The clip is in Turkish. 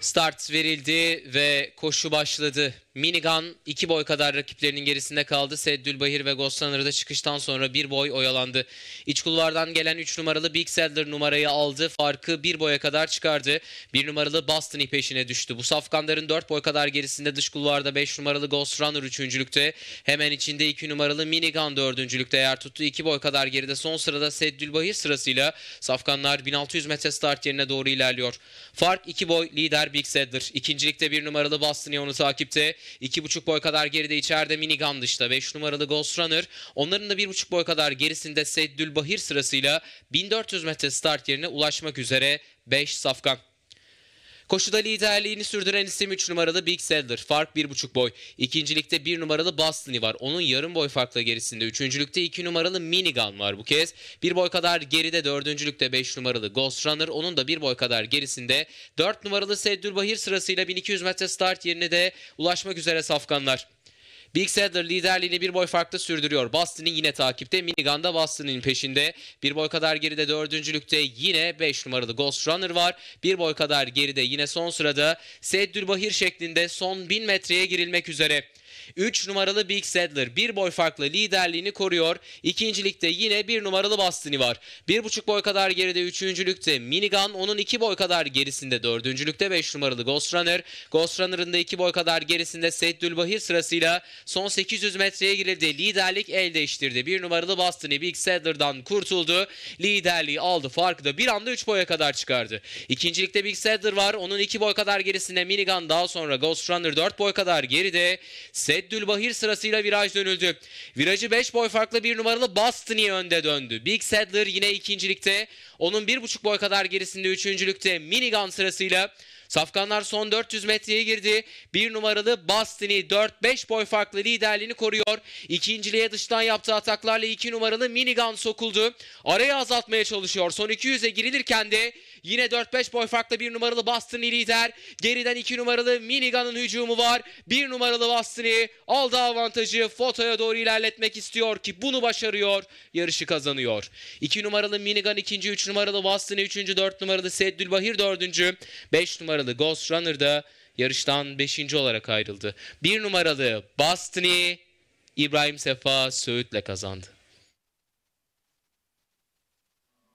Start verildi ve koşu başladı. Minigun iki boy kadar rakiplerinin gerisinde kaldı. Seddülbahir ve Goslanır da çıkıştan sonra bir boy oyalandı. İç kulvardan gelen 3 numaralı Big Sadler numarayı aldı. Farkı bir boya kadar çıkardı. Bir numaralı Boston'i peşine düştü. Bu safkanların 4 boy kadar gerisinde dış kulvarda 5 numaralı Ghost Runner üçüncülükte. Hemen içinde 2 numaralı Minigun dördüncülükte yer tuttu. 2 boy kadar geride son sırada Seddülbahir sırasıyla safkanlar 1600 metre start yerine doğru ilerliyor. Fark 2 boy lider Big Sadler. İkincilikte 1 numaralı Boston'i onu takipte. 2,5 boy kadar geride içeride Minigun dışta 5 numaralı Ghost Runner. Onların da 1,5 boy kadar gerisinde Seddül Bahir sırasıyla 1400 metre start yerine ulaşmak üzere 5 safkan. Koşuda liderliğini sürdüren isim 3 numaralı Big Sadler. Fark 1.5 boy. İkincilikte 1 numaralı Bastony var. Onun yarım boy farkla gerisinde. Üçüncülükte 2 numaralı Minigun var bu kez. 1 boy kadar geride dördüncülükte 5 numaralı Ghost Runner. Onun da 1 boy kadar gerisinde. 4 numaralı Seddül Bahir sırasıyla 1200 metre start yerine de ulaşmak üzere safkanlar. Big Sadler liderliğini bir boy farklı sürdürüyor. Boston'ın yine takipte. Minigan'da Boston'ın peşinde. Bir boy kadar geride dördüncülükte yine 5 numaralı Ghost Runner var. Bir boy kadar geride yine son sırada Seddül Bahir şeklinde son 1000 metreye girilmek üzere. 3 numaralı Big Sadler bir boy farklı liderliğini koruyor. İkincilikte yine bir numaralı Bastini var. Bir buçuk boy kadar geride üçüncülükte Minigan onun iki boy kadar gerisinde dördüncülükte 5 numaralı Ghost Runner. Ghost Runner'ın da iki boy kadar gerisinde Seddül Bahir sırasıyla son 800 metreye girildi. Liderlik el değiştirdi. Bir numaralı Bastini Big Sadler'dan kurtuldu. Liderliği aldı. Farkı da bir anda 3 boya kadar çıkardı. İkincilikte Big Sadler var. Onun iki boy kadar gerisinde Minigan daha sonra Ghost Runner 4 boy kadar geride. Bahir sırasıyla viraj dönüldü. Virajı 5 boy farklı bir numaralı Bastini önde döndü. Big Sadler yine ikincilikte. Onun 1,5 boy kadar gerisinde üçüncülükte Minigun sırasıyla Safkanlar son 400 metreye girdi. Bir numaralı Bastini 4-5 boy farklı liderliğini koruyor. İkinciliğe dıştan yaptığı ataklarla iki numaralı Minigun sokuldu. Arayı azaltmaya çalışıyor. Son 200'e girilirken de yine 4-5 boy farklı bir numaralı Bastini lider. Geriden iki numaralı Minigun'un hücumu var. Bir numaralı Bastini aldı avantajı fotoya doğru ilerletmek istiyor ki bunu başarıyor. Yarışı kazanıyor. 2 numaralı Minigun ikinci, 3 numaralı Bastini üçüncü, 4 numaralı Seddülbahir dördüncü, 5 numaralı numaralı Ghost Runner da yarıştan 5. olarak ayrıldı. 1 numaralı Bastini İbrahim Sefa Söğüt'le kazandı.